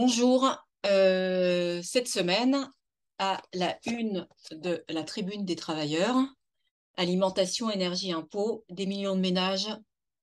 Bonjour, euh, cette semaine, à la une de la tribune des travailleurs, alimentation, énergie, impôts, des millions de ménages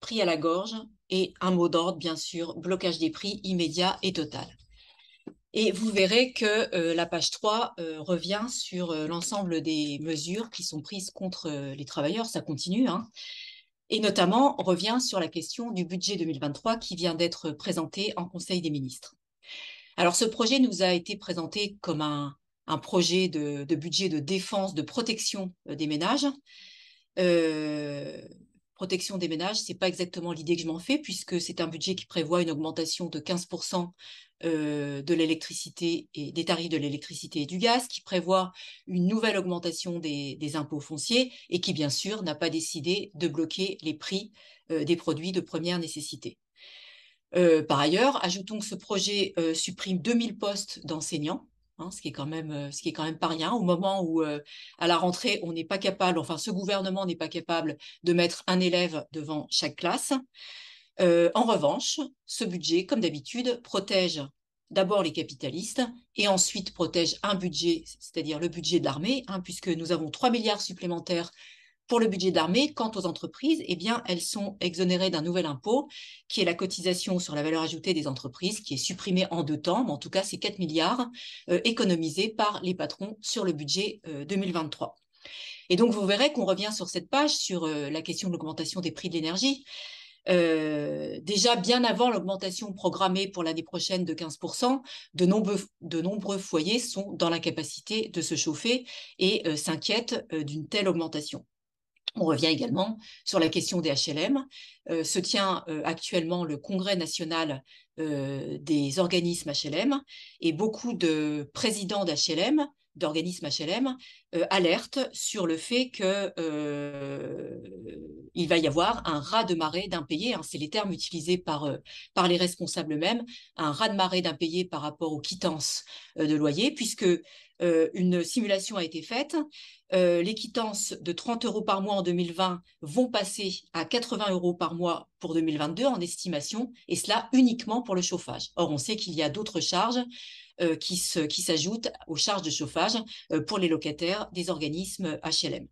pris à la gorge et un mot d'ordre, bien sûr, blocage des prix immédiat et total. Et vous verrez que euh, la page 3 euh, revient sur l'ensemble des mesures qui sont prises contre les travailleurs, ça continue, hein. et notamment revient sur la question du budget 2023 qui vient d'être présenté en Conseil des ministres. Alors ce projet nous a été présenté comme un, projet de, budget de défense, de protection euh, des ménages. Euh, protection des ménages, ce n'est pas exactement l'idée que je m'en fais, puisque c'est un budget qui prévoit une augmentation de 15% euh, de l'électricité et des tarifs de l'électricité et du gaz, qui prévoit une nouvelle augmentation des, impôts fonciers et qui, bien sûr, n'a pas décidé de bloquer les prix des produits de première nécessité. Euh, par ailleurs, ajoutons que ce projet euh, supprime 2000 postes d'enseignants, hein, ce, qui est quand même, euh, ce qui est quand même pas rien, au moment où, à la rentrée, on n'est pas capable, enfin, ce gouvernement n'est pas capable de mettre un élève devant chaque classe. en revanche, ce budget, comme d'habitude, protège d'abord les capitalistes et ensuite protège un budget, c'est-à-dire le budget de l'armée, hein, puisque nous avons 3 milliards supplémentaires pour le budget d'armée, quant aux entreprises, eh bien, elles sont exonérées d'un nouvel impôt, qui est la cotisation sur la valeur ajoutée des entreprises, qui est supprimée en deux temps, en tout cas, c'est 4 milliards euh, économisés par les patrons sur le budget 2023. Euh, et donc, vous verrez qu'on revient sur cette page, sur euh, la question de l'augmentation des prix de l'énergie. déjà bien avant l'augmentation programmée pour l'année prochaine de 15%, de nombreux, foyers sont dans l'incapacité de se chauffer et s'inquiètent d'une telle augmentation. On revient également sur la question des HLM. Euh, se tient euh, actuellement le Congrès national euh, des organismes HLM et beaucoup de présidents d'HLM, d'organismes HLM, alertent sur le fait qu'il va y avoir un rat de marée d'impayés. Hein, c'est les termes utilisés par, par les responsables eux-mêmes, un rat de marée d'impayés par rapport aux quittances de loyer, puisque euh, une simulation a été faite. Euh, les quittances de 30 euros par mois en 2020 vont passer à 80 euros par mois pour 2022 en estimation, et cela uniquement pour le chauffage. Or, on sait qu'il y a d'autres charges euh, qui s'ajoutent aux charges de chauffage pour les locataires des organismes HLM.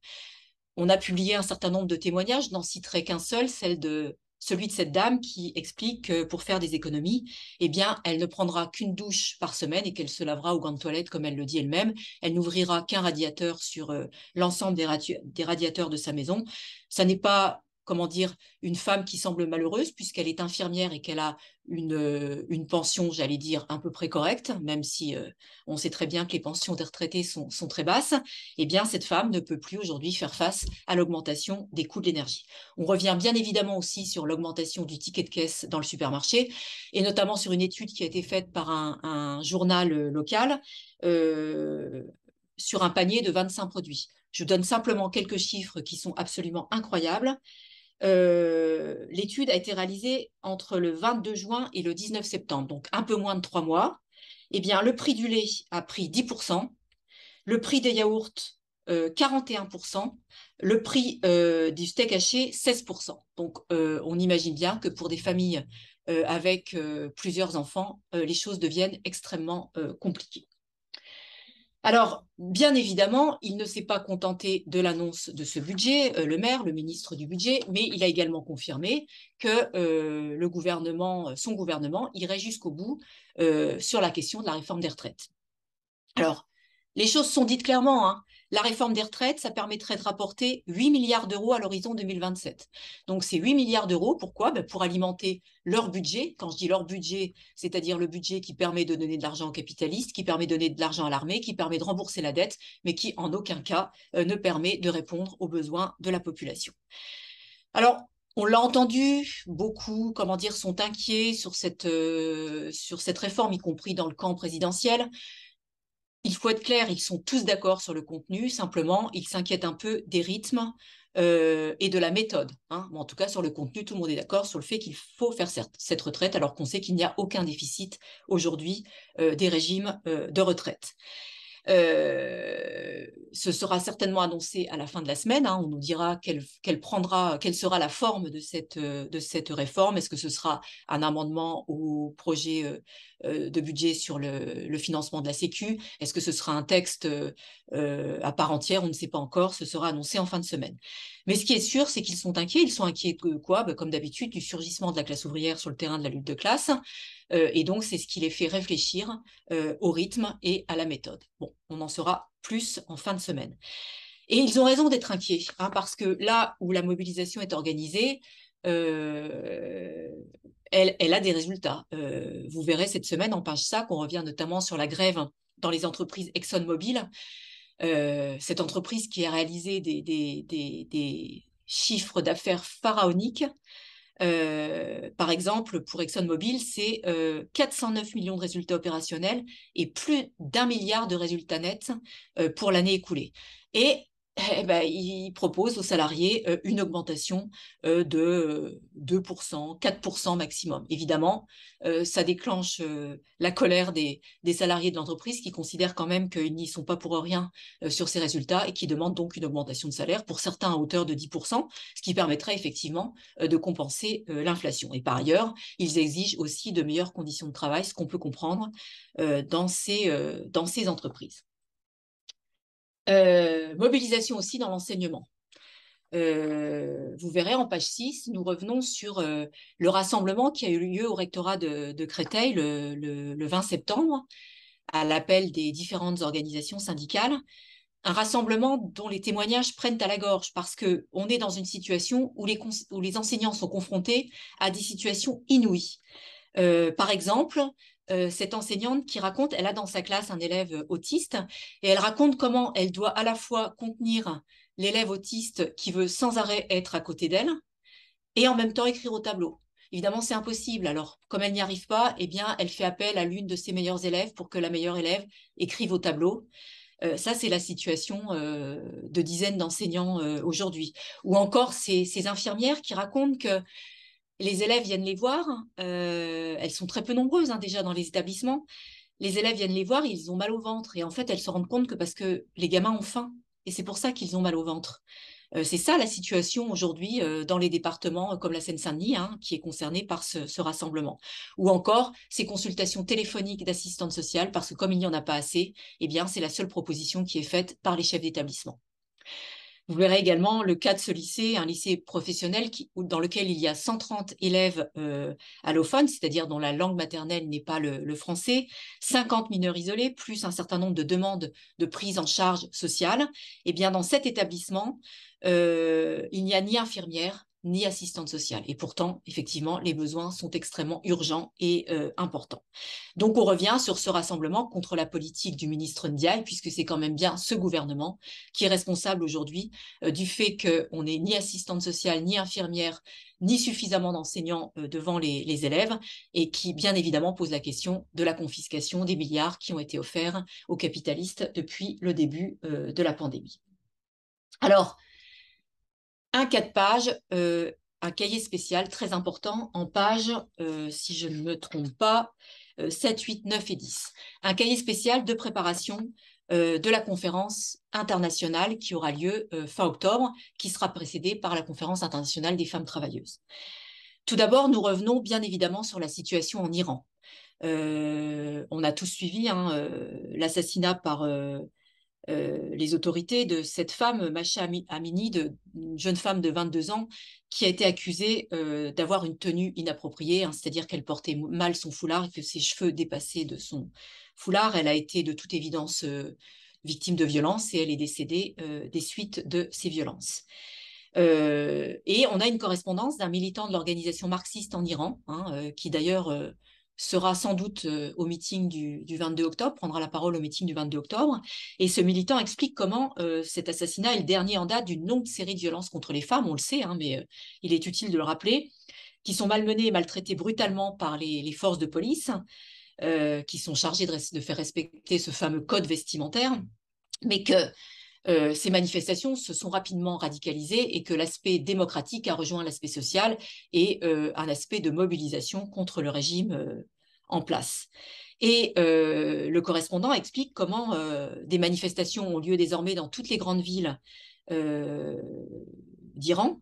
On a publié un certain nombre de témoignages, n'en citerai qu'un seul, celle de celui de cette dame qui explique que pour faire des économies, eh bien, elle ne prendra qu'une douche par semaine et qu'elle se lavera aux grandes toilettes, comme elle le dit elle-même. Elle, n'ouvrira qu'un radiateur sur euh, l'ensemble des, radiateurs de sa maison. Ça n'est pas comment dire, une femme qui semble malheureuse puisqu'elle est infirmière et qu'elle a une, euh, pension, j'allais dire, un peu près correcte, même si euh, on sait très bien que les pensions des retraités sont, très basses, eh bien, cette femme ne peut plus aujourd'hui faire face à l'augmentation des coûts de l'énergie. On revient bien évidemment aussi sur l'augmentation du ticket de caisse dans le supermarché et notamment sur une étude qui a été faite par un, journal euh, local sur un panier de 25 produits. Je donne simplement quelques chiffres qui sont absolument incroyables. Euh, l'étude a été réalisée entre le 22 juin et le 19 septembre, donc un peu moins de trois mois. Eh bien, le prix du lait a pris 10%, le prix des yaourts, 41%, euh, le prix euh, du steak haché, 16%. Donc, on imagine bien que pour des familles avec plusieurs enfants, les choses deviennent extrêmement compliquées. Alors, bien évidemment, il ne s'est pas contenté de l'annonce de ce budget, euh, le maire, le ministre du budget, mais il a également confirmé que euh, le gouvernement, son gouvernement irait jusqu'au bout euh, sur la question de la réforme des retraites. Alors, les choses sont dites clairement. Hein. La réforme des retraites, ça permettrait de rapporter 8 milliards d'euros à l'horizon 2027. Donc c'est 8 milliards d'euros, pourquoi ben, Pour alimenter leur budget. Quand je dis leur budget, c'est-à-dire le budget qui permet de donner de l'argent aux capitalistes, qui permet de donner de l'argent à l'armée, qui permet de rembourser la dette, mais qui en aucun cas euh, ne permet de répondre aux besoins de la population. Alors, on l'a entendu, beaucoup, comment dire, sont inquiets sur cette, euh, sur cette réforme, y compris dans le camp présidentiel il faut être clair, ils sont tous d'accord sur le contenu, simplement, ils s'inquiètent un peu des rythmes euh, et de la méthode. Hein. en tout cas, sur le contenu, tout le monde est d'accord sur le fait qu'il faut faire cette retraite, alors qu'on sait qu'il n'y a aucun déficit aujourd'hui euh, des régimes euh, de retraite. ce sera certainement annoncé à la fin de la semaine. Hein. On nous dira quelle, prendra, quelle sera la forme de cette, de cette réforme. Est-ce que ce sera un amendement au projet euh, de budget sur le, financement de la Sécu. Est-ce que ce sera un texte euh, euh, à part entière On ne sait pas encore. Ce sera annoncé en fin de semaine. Mais ce qui est sûr, c'est qu'ils sont inquiets. Ils sont inquiets de quoi bah, Comme d'habitude, du surgissement de la classe ouvrière sur le terrain de la lutte de classe. et donc, c'est ce qui les fait réfléchir au rythme et à la méthode. Bon, on en saura plus en fin de semaine. Et ils ont raison d'être inquiets, hein, parce que là où la mobilisation est organisée, elle, a des résultats. Euh, vous verrez cette semaine en page ça qu'on revient notamment sur la grève dans les entreprises ExxonMobil. Euh, cette entreprise qui a réalisé des, chiffres d'affaires pharaoniques. Euh, par exemple, pour ExxonMobil, c'est 409 euh, millions de résultats opérationnels et plus d'un milliard de résultats nets pour l'année écoulée. Et eh ben, il propose aux salariés une augmentation de 2%, 4% maximum. Évidemment, ça déclenche la colère des, salariés de l'entreprise qui considèrent quand même qu'ils n'y sont pas pour rien sur ces résultats et qui demandent donc une augmentation de salaire, pour certains à hauteur de 10%, ce qui permettrait effectivement de compenser l'inflation. Et par ailleurs, ils exigent aussi de meilleures conditions de travail, ce qu'on peut comprendre dans ces entreprises. Euh, mobilisation aussi dans l'enseignement. Euh, vous verrez en page 6, nous revenons sur euh, le rassemblement qui a eu lieu au rectorat de, Créteil le, 20 septembre, à l'appel des différentes organisations syndicales. Un rassemblement dont les témoignages prennent à la gorge parce qu'on est dans une situation où les, enseignants sont confrontés à des situations inouïes. par exemple, euh, cette enseignante qui raconte, elle a dans sa classe un élève euh, autiste, et elle raconte comment elle doit à la fois contenir l'élève autiste qui veut sans arrêt être à côté d'elle, et en même temps écrire au tableau. Évidemment, c'est impossible. Alors, comme elle n'y arrive pas, eh bien, elle fait appel à l'une de ses meilleures élèves pour que la meilleure élève écrive au tableau. Euh, ça, c'est la situation de dizaines d'enseignants aujourd'hui. Ou encore ces, ces, infirmières qui racontent que les élèves viennent les voir. Euh, elles sont très peu nombreuses hein, déjà dans les établissements. Les élèves viennent les voir, ils ont mal au ventre. Et en fait, elles se rendent compte que parce que les gamins ont faim. Et c'est pour ça qu'ils ont mal au ventre. Euh, c'est ça la situation aujourd'hui euh, dans les départements comme la Seine-Saint-Denis, hein, qui est concernée par ce, rassemblement. Ou encore ces consultations téléphoniques d'assistantes sociales, parce que comme il n'y en a pas assez, eh bien, c'est la seule proposition qui est faite par les chefs d'établissement. Vous verrez également le cas de ce lycée, un lycée professionnel qui, dans lequel il y a 130 élèves euh, allophones, c'est-à-dire dont la langue maternelle n'est pas le, français, 50 mineurs isolés, plus un certain nombre de demandes de prise en charge sociale. Et eh bien dans cet établissement, euh, il n'y a ni infirmière, ni assistante sociale. Et pourtant, effectivement, les besoins sont extrêmement urgents et euh, importants. Donc, on revient sur ce rassemblement contre la politique du ministre Ndiaye, puisque c'est quand même bien ce gouvernement qui est responsable aujourd'hui euh, du fait qu'on n'est ni assistante sociale, ni infirmière, ni suffisamment d'enseignants euh, devant les, les, élèves, et qui, bien évidemment, pose la question de la confiscation des milliards qui ont été offerts aux capitalistes depuis le début de la pandémie. Alors, un quatre pages, euh, un cahier spécial très important en pages, euh, si je ne me trompe pas, 7, 8, 9 et 10. Un cahier spécial de préparation euh, de la conférence internationale qui aura lieu fin octobre, qui sera précédée par la conférence internationale des femmes travailleuses. Tout d'abord, nous revenons bien évidemment sur la situation en Iran. on a tous suivi hein, l'assassinat par euh, les autorités de cette femme, Macha Amini, une jeune femme de 22 ans, qui a été accusée euh, d'avoir une tenue inappropriée, hein, c'est-à-dire qu'elle portait mal son foulard et que ses cheveux dépassaient de son foulard. Elle a été de toute évidence euh, victime de violences et elle est décédée des suites de ces violences. et on a une correspondance d'un militant de l'organisation marxiste en Iran, hein, qui d'ailleurs sera sans doute euh, au meeting du, 22 octobre, prendra la parole au meeting du 22 octobre. Et ce militant explique comment euh, cet assassinat est le dernier en date d'une longue série de violences contre les femmes, on le sait, hein, mais euh, il est utile de le rappeler, qui sont malmenées et maltraitées brutalement par les, forces de police, qui sont chargées de, faire respecter ce fameux code vestimentaire, mais que euh, ces manifestations se sont rapidement radicalisées et que l'aspect démocratique a rejoint l'aspect social et euh, un aspect de mobilisation contre le régime euh, en place. Et le correspondant explique comment des manifestations ont lieu désormais dans toutes les grandes villes d'Iran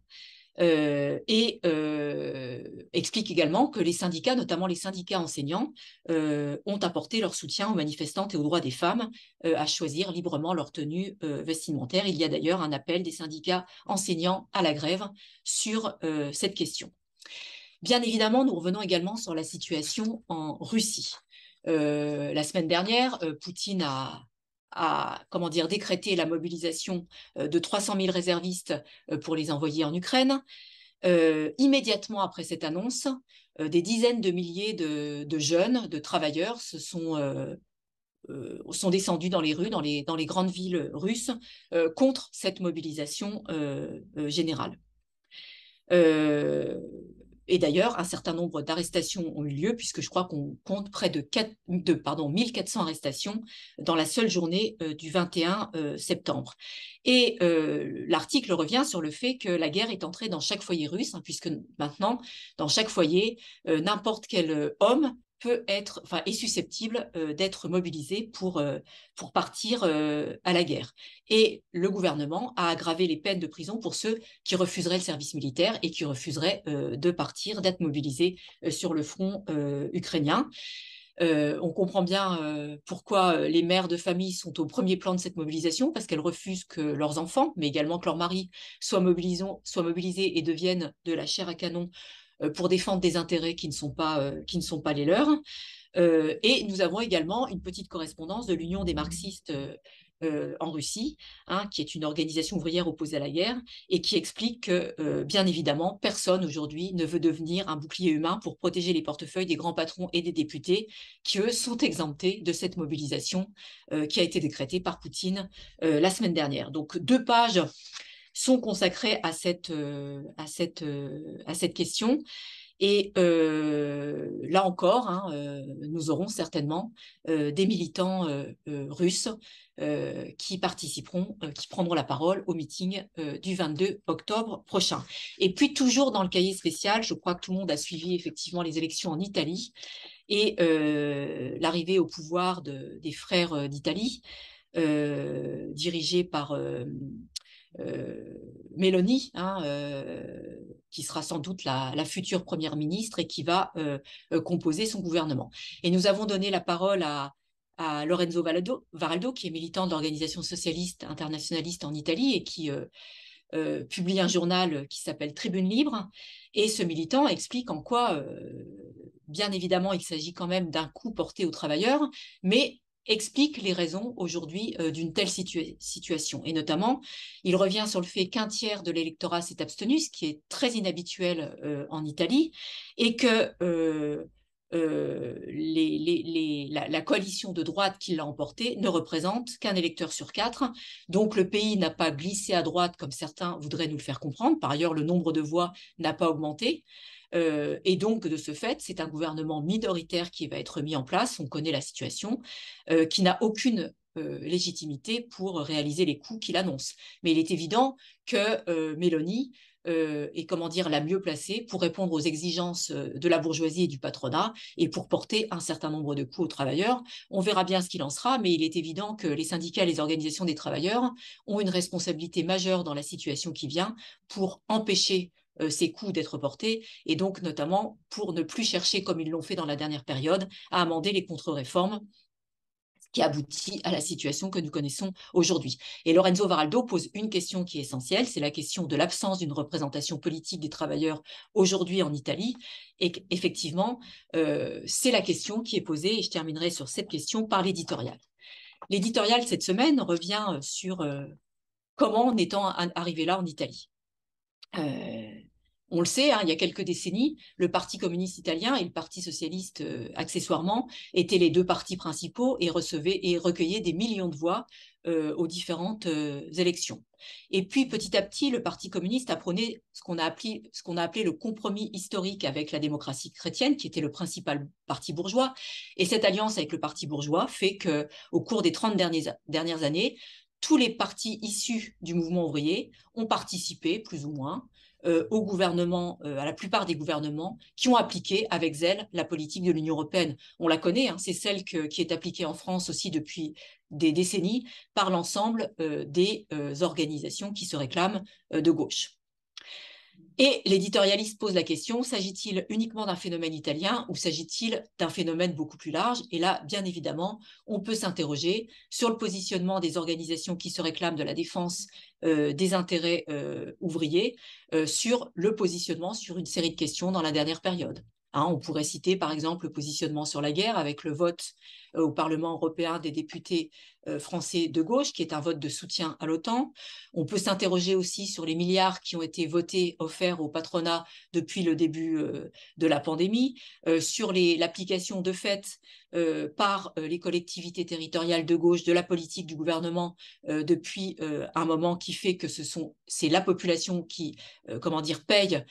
euh, et euh, explique également que les syndicats, notamment les syndicats enseignants, euh, ont apporté leur soutien aux manifestantes et aux droits des femmes à choisir librement leur tenue vestimentaire. Il y a d'ailleurs un appel des syndicats enseignants à la grève sur cette question. Bien évidemment, nous revenons également sur la situation en Russie. la semaine dernière, Poutine a à comment dire, décréter la mobilisation euh, de 300 000 réservistes euh, pour les envoyer en Ukraine. Euh, immédiatement après cette annonce, des dizaines de milliers de, jeunes, de travailleurs, se sont, sont descendus dans les rues, dans les, dans les grandes villes russes, contre cette mobilisation générale. Et d'ailleurs, un certain nombre d'arrestations ont eu lieu, puisque je crois qu'on compte près de, 4, de pardon, 1400 arrestations dans la seule journée euh, du 21 euh, septembre. Et euh, l'article revient sur le fait que la guerre est entrée dans chaque foyer russe, hein, puisque maintenant, dans chaque foyer, n'importe quel homme peut être, enfin, est susceptible euh, d'être mobilisé pour, euh, pour partir euh, à la guerre. Et le gouvernement a aggravé les peines de prison pour ceux qui refuseraient le service militaire et qui refuseraient de partir, d'être mobilisés sur le front ukrainien. on comprend bien pourquoi les mères de famille sont au premier plan de cette mobilisation, parce qu'elles refusent que leurs enfants, mais également que leurs maris, soient, soient mobilisés et deviennent de la chair à canon euh, pour défendre des intérêts qui ne sont pas, euh, qui ne sont pas les leurs. Euh, et nous avons également une petite correspondance de l'Union des marxistes en Russie, hein, qui est une organisation ouvrière opposée à la guerre, et qui explique que, bien évidemment, personne aujourd'hui ne veut devenir un bouclier humain pour protéger les portefeuilles des grands patrons et des députés, qui, eux, sont exemptés de cette mobilisation qui a été décrétée par Poutine la semaine dernière. Donc, deux pages sont consacrés à cette, euh, à cette, euh, à cette question. Et euh, là encore, hein, nous aurons certainement des militants russes qui participeront, qui prendront la parole au meeting du 22 octobre prochain. Et puis toujours dans le cahier spécial, je crois que tout le monde a suivi effectivement les élections en Italie et l'arrivée au pouvoir des frères d'Italie, dirigés par euh, Mélanie, hein, euh, qui sera sans doute la, future première ministre et qui va euh, composer son gouvernement. Et nous avons donné la parole à, Lorenzo Varaldo, qui est militant de l'organisation socialiste internationaliste en Italie et qui publie un journal qui s'appelle Tribune Libre. Et ce militant explique en quoi, bien évidemment, il s'agit quand même d'un coup porté aux travailleurs, mais explique les raisons aujourd'hui euh, d'une telle situation. Et notamment, il revient sur le fait qu'un tiers de l'électorat s'est abstenu, ce qui est très inhabituel euh, en Italie, et que euh, la, la, coalition de droite qui l'a emporté ne représente qu'un électeur sur quatre. Donc le pays n'a pas glissé à droite comme certains voudraient nous le faire comprendre. Par ailleurs, le nombre de voix n'a pas augmenté. Euh, et donc, de ce fait, c'est un gouvernement minoritaire qui va être mis en place, on connaît la situation, euh, qui n'a aucune euh, légitimité pour réaliser les coûts qu'il annonce. Mais il est évident que Mélanie est, comment dire, la mieux placée pour répondre aux exigences de la bourgeoisie et du patronat et pour porter un certain nombre de coûts aux travailleurs. On verra bien ce qu'il en sera, mais il est évident que les syndicats et les organisations des travailleurs ont une responsabilité majeure dans la situation qui vient pour empêcher ces euh, coûts d'être portés, et donc notamment pour ne plus chercher, comme ils l'ont fait dans la dernière période, à amender les contre-réformes qui aboutit à la situation que nous connaissons aujourd'hui. Et Lorenzo Varaldo pose une question qui est essentielle, c'est la question de l'absence d'une représentation politique des travailleurs aujourd'hui en Italie. Et effectivement, euh, c'est la question qui est posée, et je terminerai sur cette question par l'éditorial. L'éditorial cette semaine revient euh, sur comment en étant arrivé là en Italie on le sait, hein, il y a quelques décennies, le Parti communiste italien et le Parti socialiste, euh, accessoirement, étaient les deux partis principaux et recevaient et recueillaient des millions de voix euh, aux différentes euh, élections. Et puis, petit à petit, le Parti communiste apprenait ce qu'on a, appelé, ce qu'on a appelé le compromis historique avec la démocratie chrétienne, qui était le principal parti bourgeois. Et cette alliance avec le Parti bourgeois fait que, au cours des 30 dernières années, tous les partis issus du mouvement ouvrier ont participé, plus ou moins, euh, au gouvernement, euh, à la plupart des gouvernements qui ont appliqué avec zèle la politique de l'Union européenne. On la connaît, hein, c'est celle qui est appliquée en France aussi depuis des décennies par l'ensemble euh, des organisations qui se réclament de gauche. Et l'éditorialiste pose la question, s'agit-il uniquement d'un phénomène italien ou s'agit-il d'un phénomène beaucoup plus large Et là, bien évidemment, on peut s'interroger sur le positionnement des organisations qui se réclament de la défense euh, des intérêts euh, ouvriers, euh, sur le positionnement sur une série de questions dans la dernière période. Hein, on pourrait citer par exemple le positionnement sur la guerre avec le vote euh, au Parlement européen des députés euh, français de gauche, qui est un vote de soutien à l'OTAN. On peut s'interroger aussi sur les milliards qui ont été votés, offerts au patronat depuis le début euh, de la pandémie, sur l'application de fait euh, par euh, les collectivités territoriales de gauche, de la politique du gouvernement euh, depuis un moment qui fait que ce sont c'est la population qui comment dire paye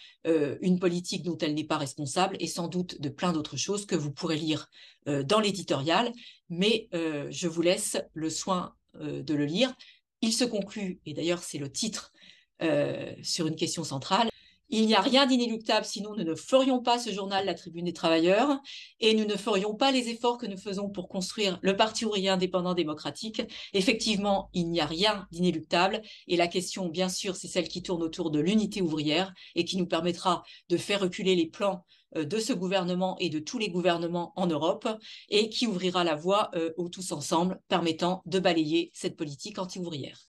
une politique dont elle n'est pas responsable et sans doute de plein d'autres choses que vous pourrez lire dans l'éditorial, mais je vous laisse le soin de le lire. Il se conclut, et d'ailleurs c'est le titre sur une question centrale. Il n'y a rien d'inéluctable, sinon nous ne ferions pas ce journal La Tribune des Travailleurs et nous ne ferions pas les efforts que nous faisons pour construire le Parti ouvrier indépendant démocratique. Effectivement, il n'y a rien d'inéluctable et la question, bien sûr, c'est celle qui tourne autour de l'unité ouvrière et qui nous permettra de faire reculer les plans euh, de ce gouvernement et de tous les gouvernements en Europe et qui ouvrira la voie euh, aux tous ensemble permettant de balayer cette politique anti-ouvrière.